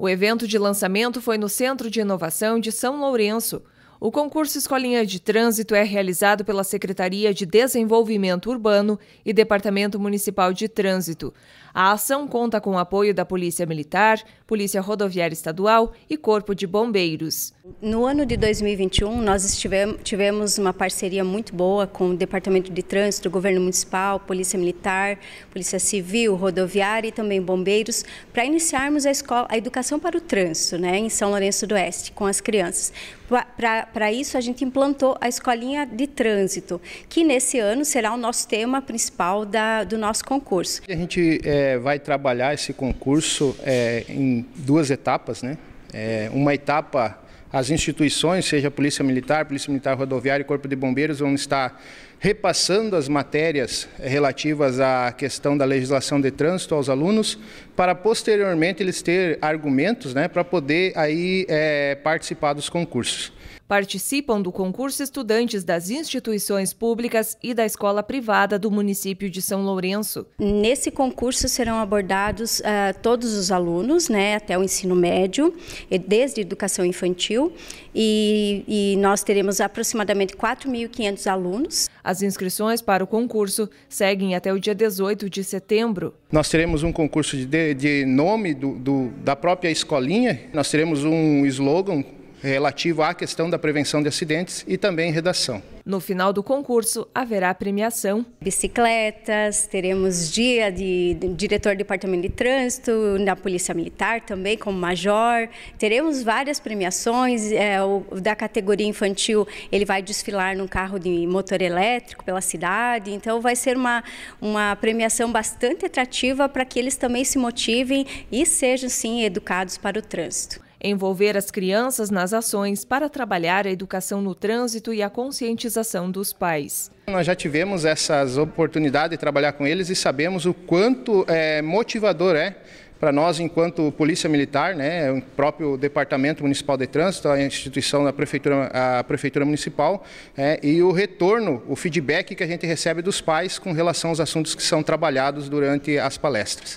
O evento de lançamento foi no Centro de Inovação de São Lourenço. O concurso Escolinha de Trânsito é realizado pela Secretaria de Desenvolvimento Urbano e Departamento Municipal de Trânsito. A ação conta com o apoio da Polícia Militar, Polícia Rodoviária Estadual e Corpo de Bombeiros. No ano de 2021, nós tivemos uma parceria muito boa com o Departamento de Trânsito, Governo Municipal, Polícia Militar, Polícia Civil, Rodoviária e também Bombeiros para iniciarmos a, escola, a educação para o trânsito né, em São Lourenço do Oeste com as crianças. Para isso, a gente implantou a escolinha de trânsito, que nesse ano será o nosso tema principal da, do nosso concurso. A gente é, vai trabalhar esse concurso é, em duas etapas, né? É, uma etapa as instituições, seja Polícia Militar, Polícia Militar Rodoviária e Corpo de Bombeiros, vão estar repassando as matérias relativas à questão da legislação de trânsito aos alunos, para posteriormente eles terem argumentos né, para poder aí, é, participar dos concursos. Participam do concurso estudantes das instituições públicas e da escola privada do município de São Lourenço. Nesse concurso serão abordados uh, todos os alunos, né, até o ensino médio, desde educação infantil, e, e nós teremos aproximadamente 4.500 alunos. As inscrições para o concurso seguem até o dia 18 de setembro. Nós teremos um concurso de, de nome do, do, da própria escolinha, nós teremos um slogan relativo à questão da prevenção de acidentes e também redação. No final do concurso, haverá premiação. Bicicletas, teremos dia de diretor do departamento de trânsito, da Polícia Militar também, como major. Teremos várias premiações. É, o, da categoria infantil, ele vai desfilar num carro de motor elétrico pela cidade. Então, vai ser uma, uma premiação bastante atrativa para que eles também se motivem e sejam, sim, educados para o trânsito envolver as crianças nas ações para trabalhar a educação no trânsito e a conscientização dos pais. Nós já tivemos essas oportunidades de trabalhar com eles e sabemos o quanto é, motivador é para nós, enquanto Polícia Militar, né, o próprio Departamento Municipal de Trânsito, a instituição da Prefeitura, a Prefeitura Municipal, é, e o retorno, o feedback que a gente recebe dos pais com relação aos assuntos que são trabalhados durante as palestras.